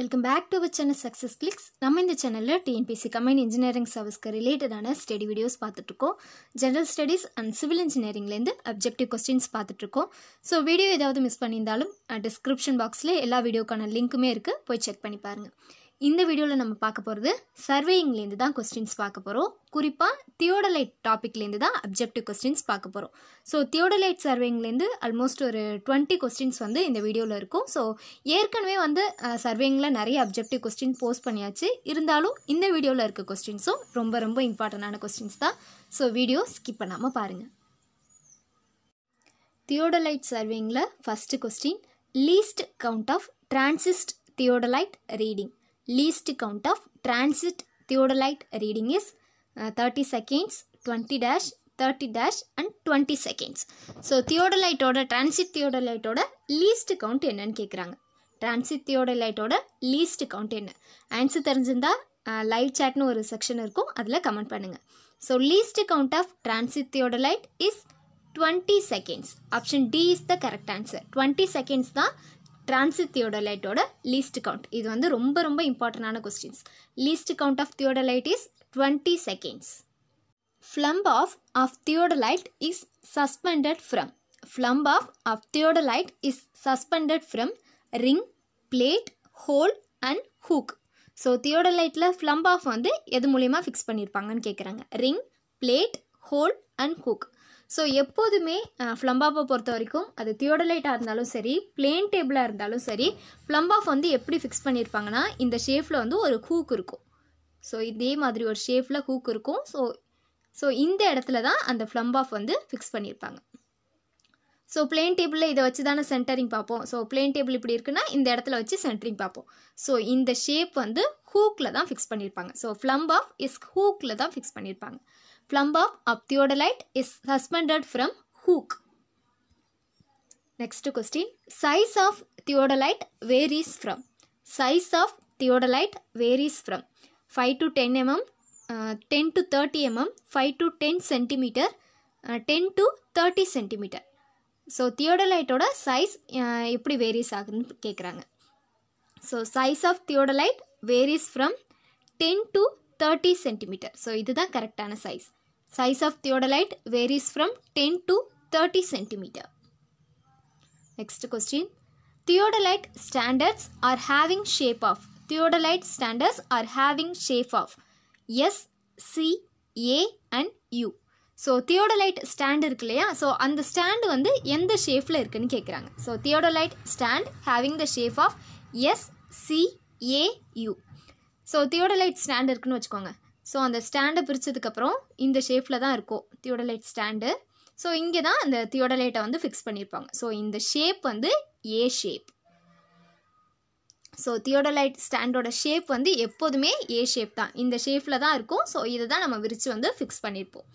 Welcome back to our channel success clicks நம்ம இந்த சேனலில் டிஎன்பிசி கம்பைன் இன்ஜினியரிங் சர்வீஸ்க்கு ரிலேட்டடான ஸ்டடி வீடியோஸ் பார்த்துட்ருக்கோம் ஜென்ரல் ஸ்டடீஸ் அண்ட் சிவில் இன்ஜினியரிங்லேருந்து அப்ஜெக்டிவ் கொஸ்டின்ஸ் பார்த்துட்ருக்கோம் ஸோ வீடியோ ஏதாவது மிஸ் பண்ணியிருந்தாலும் டிஸ்கிரிப்ஷன் பாக்ஸில் எல்லா வீடியோக்கான லிங்க்குமே இருக்குது போய் செக் பண்ணி பாருங்கள் இந்த வீடியோவில் நம்ம பார்க்க போகிறது சர்வேயிங்லேருந்து தான் கொஸ்டின்ஸ் பார்க்க போகிறோம் குறிப்பாக தியோடலைட் டாப்பிக்லேருந்து தான் அப்ஜெக்டிவ் கொஸ்டின்ஸ் பார்க்க போகிறோம் ஸோ தியோடலைட் சர்வேங்லேருந்து ஆல்மோஸ்ட் ஒரு டுவெண்ட்டி கொஸ்டின்ஸ் வந்து இந்த வீடியோவில் இருக்கும் ஸோ ஏற்கனவே வந்து சர்வேங்கில் நிறைய அப்ஜெக்டிவ் கொஸ்டின் போஸ்ட் பண்ணியாச்சு இருந்தாலும் இந்த வீடியோவில் இருக்க கொஸ்டின்ஸும் ரொம்ப ரொம்ப இம்பார்ட்டண்டான கொஸ்டின்ஸ் தான் ஸோ வீடியோ ஸ்கிப் பண்ணாமல் பாருங்கள் தியோடலைட் சர்வேங்கில் first question least count of transit theodolite reading least count of transit theodolite reading is thirty seconds seconds dash thirty dash and twenty seconds so தியோடலைட்டோட டிரான்சிட் தியோடலைட்டோட least count என்னன்னு கேட்குறாங்க transit தியோடலைட்டோட least count என்ன answer தெரிஞ்சிருந்தா live uh, சேட்னு ஒரு section இருக்கும் அதில் கமெண்ட் பண்ணுங்கள் so least count of transit theodolite is twenty seconds option D is the correct answer twenty seconds தான் டிரான்சிட் தியோடலைட்டோட லீஸ்ட் கவுண்ட் இது வந்து ரொம்ப ரொம்ப இம்பார்ட்டண்டான questions least count of theodolite is twenty seconds plumb of of theodolite is suspended from plumb of of theodolite is suspended from ring plate hole and hook so தியோடலைட்டில் plumb of வந்து எது மூலியமாக fix பண்ணியிருப்பாங்கன்னு கேட்குறாங்க ring plate hole and hook so எப்போதுமே ஃப்ளம்பாஃபை பொறுத்த வரைக்கும் அது தியோடலைட்டாக இருந்தாலும் சரி பிளேன் டேபிளாக இருந்தாலும் சரி ஃப்ளம்பாஃப் வந்து எப்படி ஃபிக்ஸ் பண்ணியிருப்பாங்கன்னா இந்த ஷேஃபில் வந்து ஒரு ஹூக் இருக்கும் ஸோ இதே மாதிரி ஒரு ஷேஃபில் ஹூக் இருக்கும் ஸோ ஸோ இந்த இடத்துல தான் அந்த ஃப்ளம்பாஃப் வந்து ஃபிக்ஸ் பண்ணியிருப்பாங்க ஸோ பிளேன் டேபிளில் இதை வச்சு தானே சென்டரிங் பார்ப்போம் ஸோ பிளேன் டேபிள் இப்படி இருக்குன்னா இந்த இடத்துல வச்சு சென்டரிங் பார்ப்போம் ஸோ இந்த ஷேப் வந்து ஹூக்கில் தான் ஃபிக்ஸ் பண்ணியிருப்பாங்க ஸோ ஆஃப் இஸ் ஹூக்கில் தான் ஃபிக்ஸ் பண்ணியிருப்பாங்க Plumb of theodolite is suspended from hook. Next question. Size of theodolite varies from. Size of theodolite varies from 5 to 10 mm, uh, 10 to 30 mm, 5 to 10 cm, uh, 10 to 30 cm. centimeter. So தியோடலைட்டோட size எப்படி varies ஆகுதுன்னு கேட்குறாங்க so size of theodolite varies from ten to thirty centimetre so இதுதான் கரெக்டான size. Size of theodolite varies from 10 to 30 centimeter. Next question. Theodolite standards are having shape of. Theodolite standards are having shape of S, C, A and U. So theodolite stand இருக்கு இல்லையா so அந்த stand வந்து எந்த ஷேஃபில் இருக்குன்னு கேட்குறாங்க So, theodolite stand having the shape of S, C, A, U. So, theodolite stand இருக்குன்னு வச்சுக்கோங்க so அந்த ஸ்டாண்டை பிரித்ததுக்கப்புறம் இந்த ஷேப்பில் தான் இருக்கும் தியோடலைட் ஸ்டாண்டு ஸோ இங்கே தான் அந்த தியோடலைட்டை வந்து ஃபிக்ஸ் பண்ணியிருப்பாங்க ஸோ இந்த ஷேப் வந்து ஏ ஷேப் ஸோ தியோடலைட் ஸ்டாண்டோட ஷேப் வந்து எப்போதுமே ஏ ஷேப் தான் இந்த ஷேப்பில் தான் இருக்கும் ஸோ இதை தான் நம்ம விரித்து வந்து ஃபிக்ஸ் பண்ணியிருப்போம்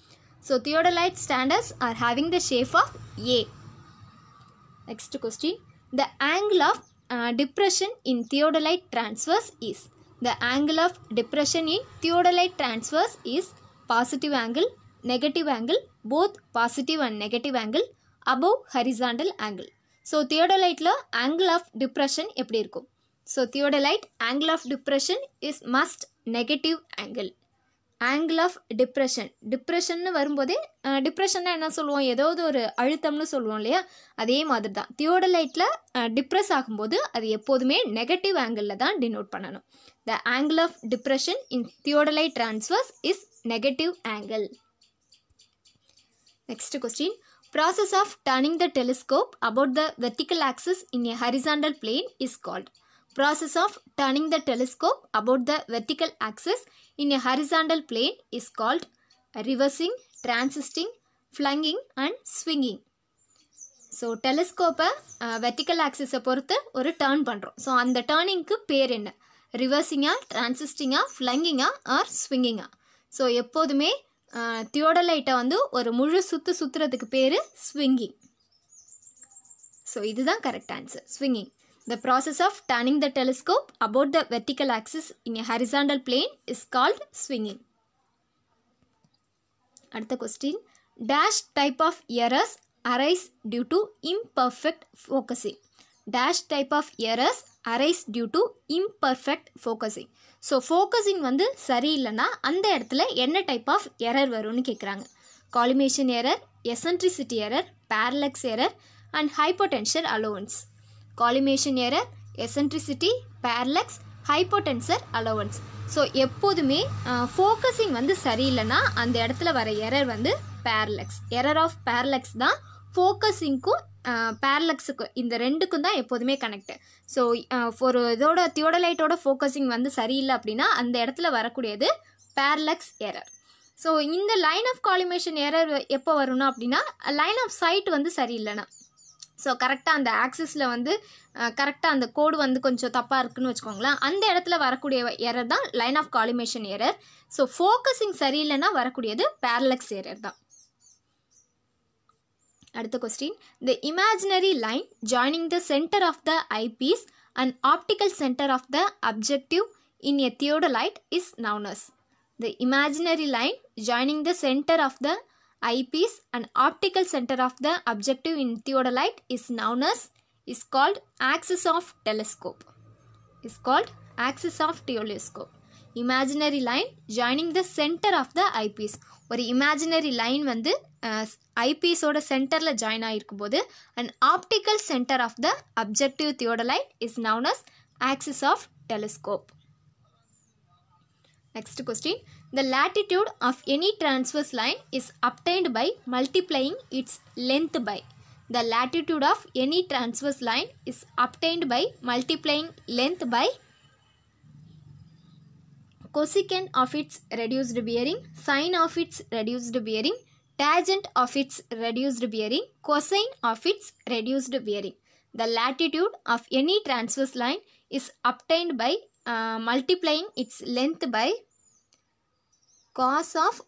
so theodolite standards are having the shape of A next question the angle of depression in theodolite transverse is The angle of depression in theodolite transverse is positive angle, negative angle, both positive and negative angle, above horizontal angle. So தியோடலைட்டில் angle of depression எப்படி இருக்கும் so theodolite angle of depression is must negative angle angle of depression டிப்ரெஷன்னு வரும்போதே டிப்ரெஷன்னா என்ன சொல்லுவோம் ஏதாவது ஒரு அழுத்தம்னு சொல்லுவோம் இல்லையா அதே மாதிரி தான் தியோடலைட்டில் டிப்ரெஸ் ஆகும்போது அது எப்போதுமே நெகட்டிவ் ஆங்கிளில் தான் டினோட் பண்ணணும் The angle of depression in theodolite transverse is negative angle. Next question. Process of turning the telescope about the vertical axis in a horizontal plane is called. Process of turning the telescope about the vertical axis in a horizontal plane is called reversing, transisting, flanging and swinging. So, so டெலிஸ்கோப்பை vertical ஆக்சிஸை பொறுத்து ஒரு turn பண்ணுறோம் so அந்த டேர்னிங்க்கு பேர் என்ன ரிவர்சிங்காக டிரான்சிஸ்டிங்காக ஃப்ளங்கிங்காக R ஸ்விங்கிங்காக so எப்போதுமே தியோடலைட்டை வந்து ஒரு முழு சுற்று சுற்றுறதுக்கு பேர் ஸ்விங்கிங் ஸோ இதுதான் correct answer swinging the process of turning the telescope about the vertical axis in a horizontal plane is called swinging. அடுத்த question dash type of errors arise due to imperfect focusing dash type of errors arise due to imperfect focusing so focusing வந்து சரியில்லைன்னா அந்த இடத்துல என்ன type of error வரும்னு கேட்குறாங்க collimation error eccentricity error parallax error and hypotenusal allowance collimation error eccentricity parallax hypotenusal allowance so எப்போதுமே focusing வந்து சரியில்லைன்னா அந்த இடத்துல வர எரர் வந்து பேரலக்ஸ் எரர் ஆஃப் பேரலக்ஸ் தான் ஃபோக்கஸிங்க்கும் பேரலக்ஸுக்கு இந்த ரெண்டுக்கும் தான் எப்போதுமே கனெக்ட் ஸோ ஒரு இதோட தியோடலைட்டோட ஃபோக்கஸிங் வந்து சரியில்லை அப்படின்னா அந்த இடத்துல வரக்கூடியது பேரலக்ஸ் எரர் ஸோ இந்த லைன் ஆஃப் காலிமேஷன் எரர் எப்போ வரும்னா அப்படின்னா லைன் ஆஃப் சைட் வந்து சரியில்லைன்னா ஸோ கரெக்டாக அந்த ஆக்சஸில் வந்து கரெக்டாக அந்த கோடு வந்து கொஞ்சம் தப்பாக இருக்குன்னு வச்சுக்கோங்களேன் அந்த இடத்துல வரக்கூடிய எரர் தான் line of collimation error so focusing சரியில்லைன்னா வரக்கூடியது பேரலக்ஸ் எரர் தான் அடுத்த question the imaginary line joining the centre of the eyepiece and optical centre of the objective in a theodolite is known as the imaginary line joining the centre of the eyepiece and optical centre of the objective in theodolite is known as is called axis of telescope is called axis of telescope imaginary line joining the center of the eyepiece ஒரு imaginary line வந்து ஐபீஸோட சென்டரில் join ஆகிருக்கும் போது and optical centre of the objective theodolite is known as axis of telescope next question the latitude of any transverse line is obtained by multiplying its length by the latitude of any transverse line is obtained by multiplying length by cosecant of its reduced bearing, sine of its reduced bearing, tangent of its reduced bearing, cosine of its reduced bearing. The latitude of any transverse line is obtained by uh, multiplying its length by cos of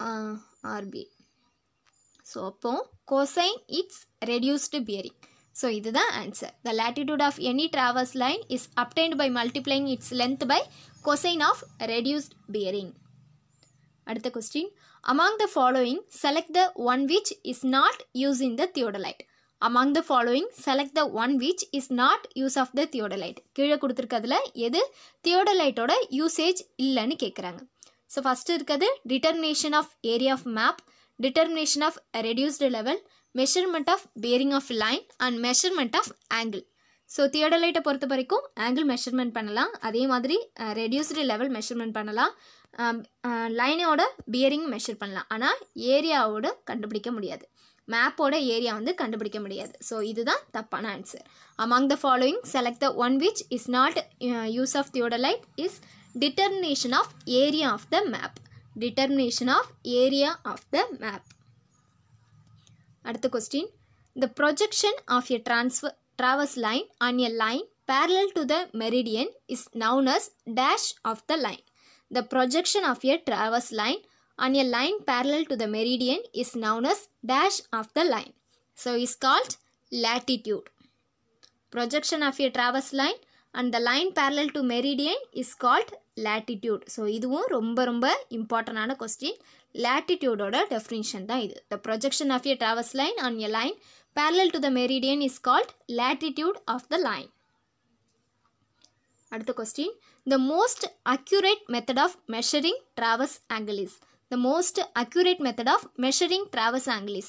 uh, RB. So, upon cosine its reduced bearing. So இதுதான் answer the latitude of any traverse line is obtained by multiplying its length by cosine of reduced bearing அடுத்த question among the following select the one which is not use in the theodolite among the following select the one which is not use of the theodolite கீழே கொடுத்துருக்கிறதுல எது தியோடலைட்டோட usage இல்லைன்னு கேட்குறாங்க so first இருக்கிறது determination of area of map determination of reduced level measurement of bearing of line and measurement of angle so தியோடலைட்டை பொறுத்த வரைக்கும் ஆங்கிள் மெஷர்மெண்ட் பண்ணலாம் அதே மாதிரி ரெடியூஸ்டு லெவல் மெஷர்மெண்ட் பண்ணலாம் லைனோட பியரிங் மெஷர் பண்ணலாம் ஆனால் ஏரியாவோட கண்டுபிடிக்க முடியாது மேப்போட ஏரியா வந்து கண்டுபிடிக்க முடியாது ஸோ இதுதான் தப்பான answer among the following select the one which is not use of theodolite is determination of area of the map determination of area of the map அடுத்த question the projection of a transfer traverse line on a line parallel to the meridian is known as dash of the line the projection of a traverse line on a line parallel to the meridian is known as dash of the line so is called latitude. Projection of a traverse line and the line parallel to meridian is called latitude so இதுவும் ரொம்ப ரொம்ப இம்பார்ட்டண்டான question லேட்டிடியூடோட definition தான் இது the projection of a traverse line on a line parallel to the meridian is called latitude of the line அடுத்த question the most accurate method of measuring traverse angles the most accurate method of measuring traverse angle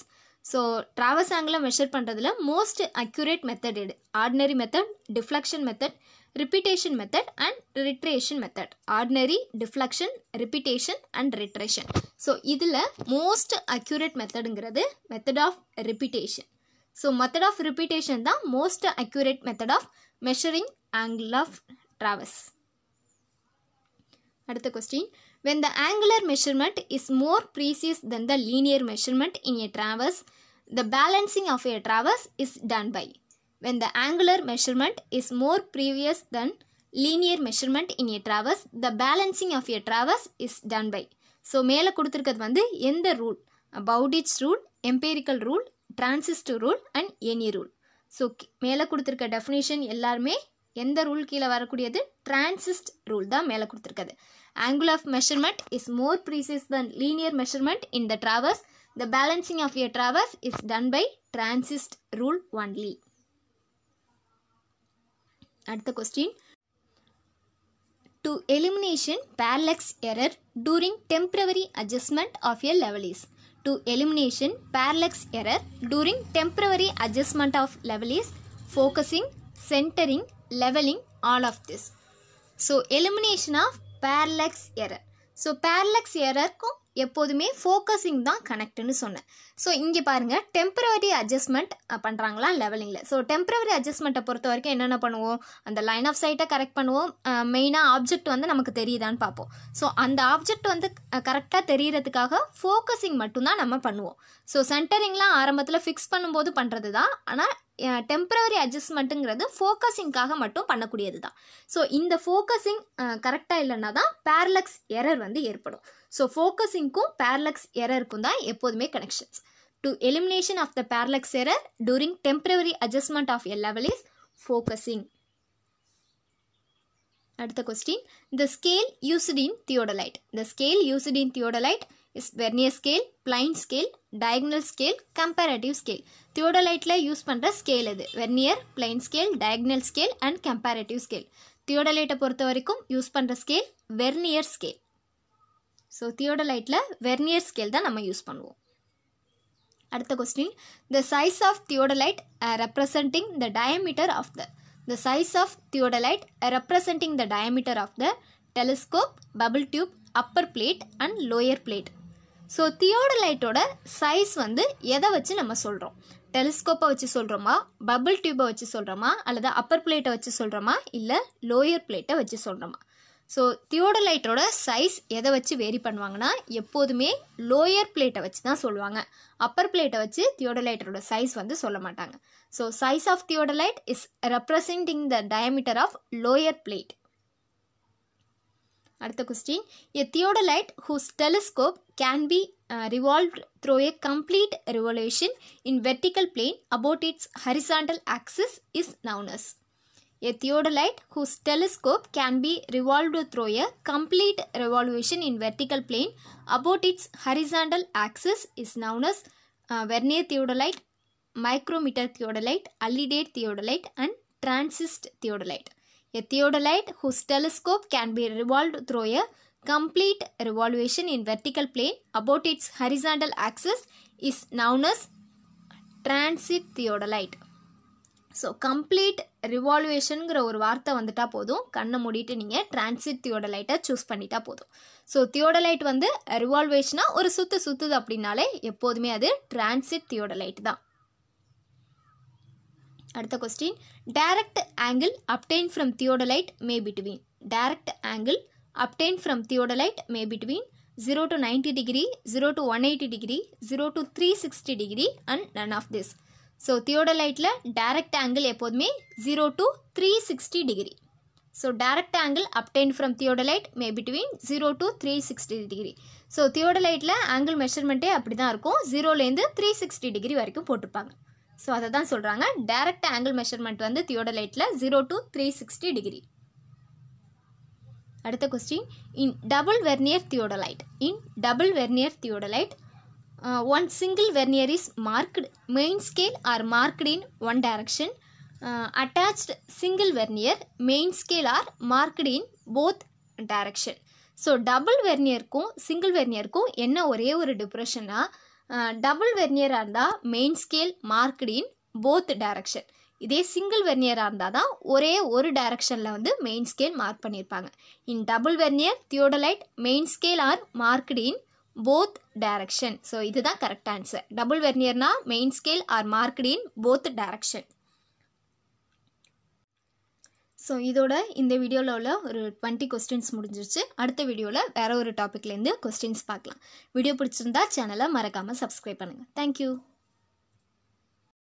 so travels ஆங்கிளை measure பண்ணுறதுல most accurate method எடு ordinary method deflection method repetition method and reiteration method ordinary deflection repetition and reiteration so இதில் most accurate மெத்தடுங்கிறது method of repetition so method of repetition தான் most accurate method of measuring angle of traverse அடுத்த question when the angular measurement is more precise than the linear measurement in a traverse, the balancing of a traverse is done by. When the angular measurement is more previous than linear measurement in a traverse, the balancing of a traverse is done by. so மேல கொடுத்துருக்கிறது வந்து எந்த rule Bowditch rule empirical rule transit rule and any rule so மேலே கொடுத்துருக்க definition எல்லாருமே எந்த rule கீழே வரக்கூடியது டிரான்சிஸ்ட் ரூல் தான் மேலே கொடுத்துருக்கிறது Angle of measurement is more precise than linear measurement in the traverse. The balancing of a traverse is done by transist rule only. At the question. To elimination parallax error during temporary adjustment of a level is. To elimination parallax error during temporary adjustment of level is focusing, centering, leveling all of this. So elimination of parallax error so parallax எரருக்கும் எப்போதுமே focusing தான் கனெக்ட்னு சொன்னேன் so இங்கே பாருங்கள் temporary adjustment பண்ணுறாங்களா லெவலிங்கில் so temporary அட்ஜஸ்ட்மெண்ட்டை பொறுத்த வரைக்கும் என்னென்ன பண்ணுவோம் அந்த லைன் ஆஃப் சைட்டை கரெக்ட் பண்ணுவோம் மெயினாக ஆப்ஜெக்ட் வந்து நமக்கு தெரியுதான்னு பார்ப்போம் ஸோ அந்த ஆப்ஜெக்ட் வந்து கரெக்டாக தெரியறதுக்காக ஃபோக்கஸிங் மட்டும்தான் நம்ம பண்ணுவோம் ஸோ சென்டரிங்லாம் ஆரம்பத்தில் ஃபிக்ஸ் பண்ணும்போது பண்ணுறது தான் ஆனால் டெம்பரவரி அட்ஜஸ்ட்மெண்ட்டுங்கிறது ஃபோக்கஸிங்காக மட்டும் பண்ணக்கூடியது தான் ஸோ இந்த ஃபோக்கஸிங் கரெக்டாக இல்லைன்னா தான் பேரலக்ஸ் எரர் வந்து ஏற்படும் ஸோ ஃபோக்கஸிங்க்கும் பேரலக்ஸ் எரருக்கும் தான் எப்போதுமே connections to elimination of the parallax error during temporary adjustment of a level is focusing அடுத்த question the scale used in theodolite the scale used in theodolite is vernier scale plain scale diagonal scale comparative scale தியோடலைட்டில் use பண்ணுற scale இது vernier plain scale diagonal scale and comparative scale தியோடலைட்டை பொறுத்த வரைக்கும் use பண்ணுற scale vernier scale so தியோடலைட்டில் vernier scale தான் நம்ம யூஸ் பண்ணுவோம் அடுத்த question the size of theodolite representing the diameter of the the size of theodolite representing the diameter of the telescope bubble tube upper plate and lower plate so தியோடலைட்டோட size வந்து எதை வச்சு நம்ம சொல்கிறோம் டெலிஸ்கோப்பை வச்சு சொல்கிறோமா பபுள் டியூப்பை வச்சு சொல்கிறோமா அல்லது அப்பர் பிளேட்டை வச்சு சொல்கிறோமா இல்லை லோயர் பிளேட்டை வச்சு சொல்கிறோமா ஸோ தியோடலைட்டோட சைஸ் எதை வச்சு வேரி பண்ணுவாங்கன்னா எப்போதுமே லோயர் பிளேட்டை வச்சு தான் சொல்லுவாங்க அப்பர் பிளேட்டை வச்சு தியோடலைட்டரோட சைஸ் வந்து சொல்ல மாட்டாங்க so size of theodolite is representing the diameter of lower plate അടുത്ത question a theodolite whose telescope can be revolved through a complete revolution in vertical plane about its horizontal axis is known as a theodolite whose telescope can be revolved through a complete revolution in vertical plane about its horizontal axis is known as vernier theodolite micrometer theodolite, allidate theodolite and transist theodolite. A theodolite whose telescope can be revolved through a complete revolution in vertical plane about its horizontal axis is known as transit theodolite. So complete ரிவால்வேஷனுங்கிற ஒரு வார்த்தை வந்துட்டால் போதும் கண்ணை மூடிட்டு நீங்கள் transit தியோடலைட்டை choose பண்ணிட்டா போதும் ஸோ தியோடலைட் வந்து ரிவால்வேஷனாக ஒரு சுற்று சுற்றுது அப்படின்னாலே எப்போதுமே அது transit theodolite தான் அடுத்த question direct angle obtain from theodolite may between direct angle obtain from theodolite may between zero to ninety degree zero to one eighty degree zero to three sixty degree and none of this so தியோடலைட்டில் direct angle எப்போதுமே zero to three sixty degree so direct angle obtain from theodolite may between zero to three sixty degree so தியோடலைட்டில் angle மெஷர்மெண்ட்டே அப்படி தான் இருக்கும் ஜீரோலேருந்து three sixty degree வரைக்கும் போட்டிருப்பாங்க ஸோ அதை தான் சொல்கிறாங்க டைரக்ட் ஆங்கிள் மெஷர்மெண்ட் வந்து தியோடலைட்டில் zero to three sixty degree அடுத்த question in double vernier theodolite in double vernier theodolite one single vernier is marked main scale are marked in one direction attached single vernier main scale are marked in both direction so double வெர்னியருக்கும் single வெர்னியருக்கும் என்ன ஒரே ஒரு டிப்ரெஷனாக double வெர்னியராக இருந்தால் main scale marked in in both direction இதே single வெர்னியராக இருந்தால் தான் ஒரே ஒரு டைரக்ஷனில் வந்து மெயின் ஸ்கேல் மார்க் பண்ணியிருப்பாங்க in double vernier theodolite main scale are marked in both direction so இதுதான் கரெக்ட் ஆன்சர் டபுள் வெர்னியர்னா main scale are marked in both direction so இதோட இந்த வீடியோவில் உள்ள ஒரு டுவெண்ட்டி கொஸ்டின்ஸ் முடிஞ்சிருச்சு அடுத்த வீடியோவில் வேறு ஒரு டாப்பிக்லேருந்து கொஸ்டின்ஸ் பார்க்கலாம் வீடியோ பிடிச்சிருந்தா சேனலை மறக்காமல் சப்ஸ்கிரைப் பண்ணுங்கள் தேங்க்யூ